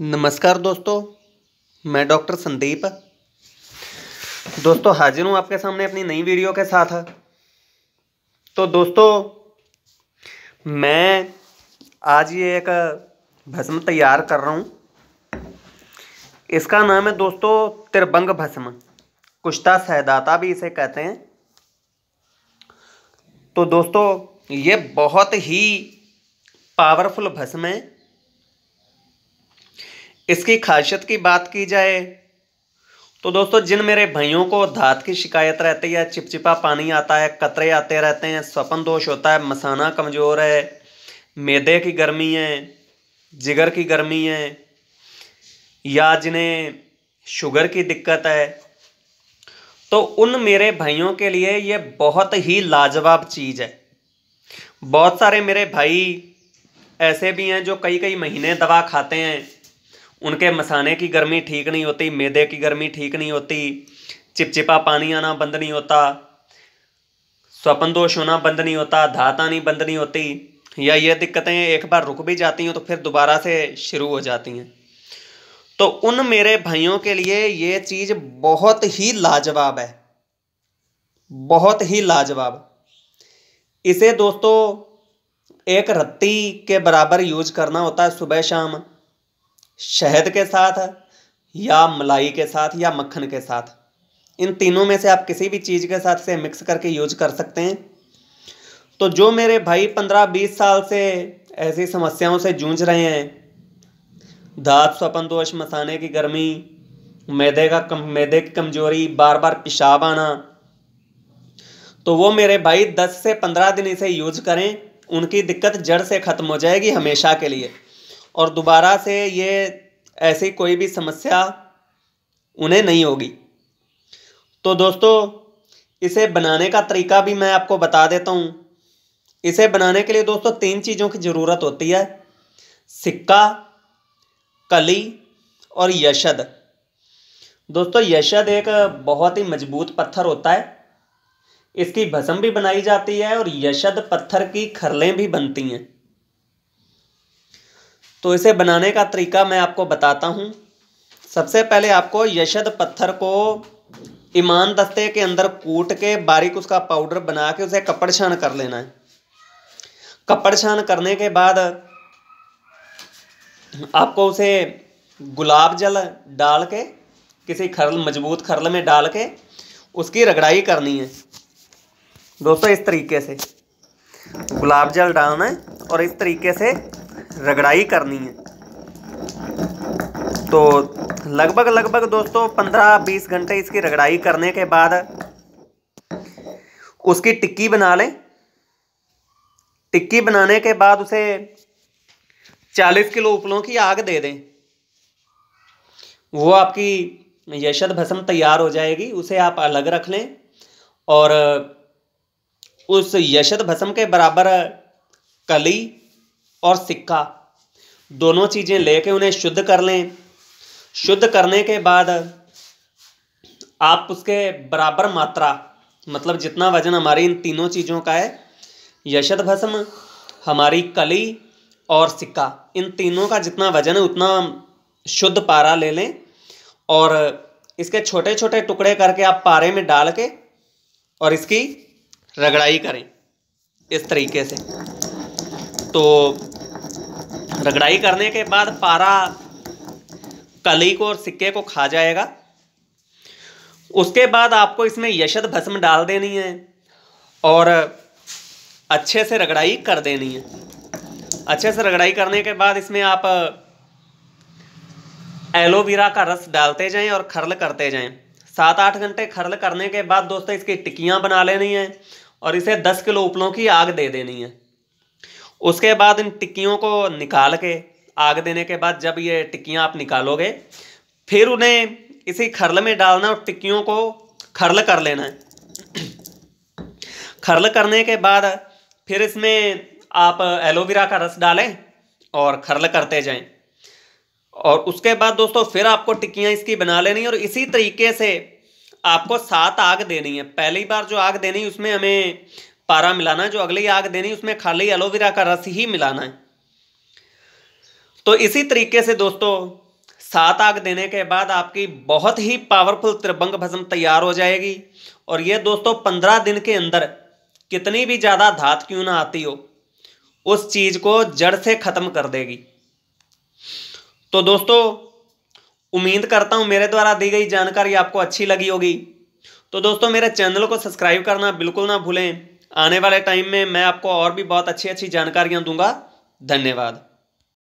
नमस्कार दोस्तों मैं डॉक्टर संदीप दोस्तों हाजिर हूँ आपके सामने अपनी नई वीडियो के साथ तो दोस्तों मैं आज ये एक भस्म तैयार कर रहा हूँ इसका नाम है दोस्तों तिरबंग भस्म कुश्ता सहदाता भी इसे कहते हैं तो दोस्तों ये बहुत ही पावरफुल भस्म है इसकी खासियत की बात की जाए तो दोस्तों जिन मेरे भाइयों को धात की शिकायत रहती है चिपचिपा पानी आता है कतरे आते रहते हैं स्वपन दोष होता है मसाना कमज़ोर है मैदे की गर्मी है जिगर की गर्मी है या जिन्हें शुगर की दिक्कत है तो उन मेरे भाइयों के लिए ये बहुत ही लाजवाब चीज़ है बहुत सारे मेरे भाई ऐसे भी हैं जो कई कई महीने दवा खाते हैं उनके मसाने की गर्मी ठीक नहीं होती मैदे की गर्मी ठीक नहीं होती चिपचिपा पानी आना बंद नहीं होता स्वपन दोष होना बंद नहीं होता धात आनी बंद नहीं होती या ये दिक्कतें एक बार रुक भी जाती हैं तो फिर दोबारा से शुरू हो जाती हैं तो उन मेरे भाइयों के लिए ये चीज़ बहुत ही लाजवाब है बहुत ही लाजवाब इसे दोस्तों एक रत्ती के बराबर यूज करना होता है सुबह शाम शहद के साथ या मलाई के साथ या मक्खन के साथ इन तीनों में से आप किसी भी चीज़ के साथ से मिक्स करके यूज कर सकते हैं तो जो मेरे भाई पंद्रह बीस साल से ऐसी समस्याओं से जूझ रहे हैं दांत स्वपन दोष मसाने की गर्मी मैदे का कम मैदे की कमजोरी बार बार पेशाब आना तो वो मेरे भाई दस से पंद्रह दिन इसे यूज करें उनकी दिक्कत जड़ से ख़त्म हो जाएगी हमेशा के लिए और दोबारा से ये ऐसी कोई भी समस्या उन्हें नहीं होगी तो दोस्तों इसे बनाने का तरीका भी मैं आपको बता देता हूँ इसे बनाने के लिए दोस्तों तीन चीज़ों की ज़रूरत होती है सिक्का कली और यशद दोस्तों यशद एक बहुत ही मजबूत पत्थर होता है इसकी भस्म भी बनाई जाती है और यशद पत्थर की खरलें भी बनती हैं तो इसे बनाने का तरीका मैं आपको बताता हूँ सबसे पहले आपको यशद पत्थर को ईमान दस्ते के अंदर कूट के बारीक उसका पाउडर बना के उसे कपड़ छान कर लेना है कपड़ छान करने के बाद आपको उसे गुलाब जल डाल के किसी खरल मजबूत खरल में डाल के उसकी रगड़ाई करनी है दोस्तों इस तरीके से गुलाब जल डालना है और इस तरीके से रगड़ाई करनी है तो लगभग लगभग दोस्तों 15-20 घंटे इसकी रगड़ाई करने के बाद उसकी टिक्की बना लें टिक्की बनाने के बाद उसे 40 किलो उपलों की आग दे दें वो आपकी यशद भस्म तैयार हो जाएगी उसे आप अलग रख लें और उस यशद भस्म के बराबर कली और सिक्का दोनों चीज़ें लेके उन्हें शुद्ध कर लें शुद्ध करने के बाद आप उसके बराबर मात्रा मतलब जितना वजन हमारी इन तीनों चीज़ों का है यशद भस्म हमारी कली और सिक्का इन तीनों का जितना वजन है उतना शुद्ध पारा ले लें और इसके छोटे छोटे टुकड़े करके आप पारे में डाल के और इसकी रगड़ाई करें इस तरीके से तो रगड़ाई करने के बाद पारा कली को और सिक्के को खा जाएगा उसके बाद आपको इसमें यशद भस्म डाल देनी है और अच्छे से रगड़ाई कर देनी है अच्छे से रगड़ाई करने के बाद इसमें आप एलोवेरा का रस डालते जाएं और खरल करते जाएं सात आठ घंटे खरल करने के बाद दोस्तों इसकी टिक्कियाँ बना लेनी है और इसे दस किलो उपलों की आग दे देनी है उसके बाद इन टिक्कियों को निकाल के आग देने के बाद जब ये टिक्कियाँ आप निकालोगे फिर उन्हें इसी खरल में डालना और टिक्कियों को खरल कर लेना है खरल करने के बाद फिर इसमें आप एलोवेरा का रस डालें और खरल करते जाएं और उसके बाद दोस्तों फिर आपको टिक्कियाँ इसकी बना लेनी और इसी तरीके से आपको सात आग देनी है पहली बार जो आग देनी उसमें हमें पारा मिलाना है जो अगली आग देनी उसमें खाली एलोवेरा का रस ही मिलाना है तो इसी तरीके से दोस्तों सात आग देने के बाद आपकी बहुत ही पावरफुल त्रिभंग भस्म तैयार हो जाएगी और ये दोस्तों पंद्रह दिन के अंदर कितनी भी ज़्यादा धात क्यों ना आती हो उस चीज़ को जड़ से ख़त्म कर देगी तो दोस्तों उम्मीद करता हूँ मेरे द्वारा दी गई जानकारी आपको अच्छी लगी होगी तो दोस्तों मेरे चैनल को सब्सक्राइब करना बिल्कुल ना भूलें आने वाले टाइम में मैं आपको और भी बहुत अच्छी अच्छी जानकारियाँ दूंगा धन्यवाद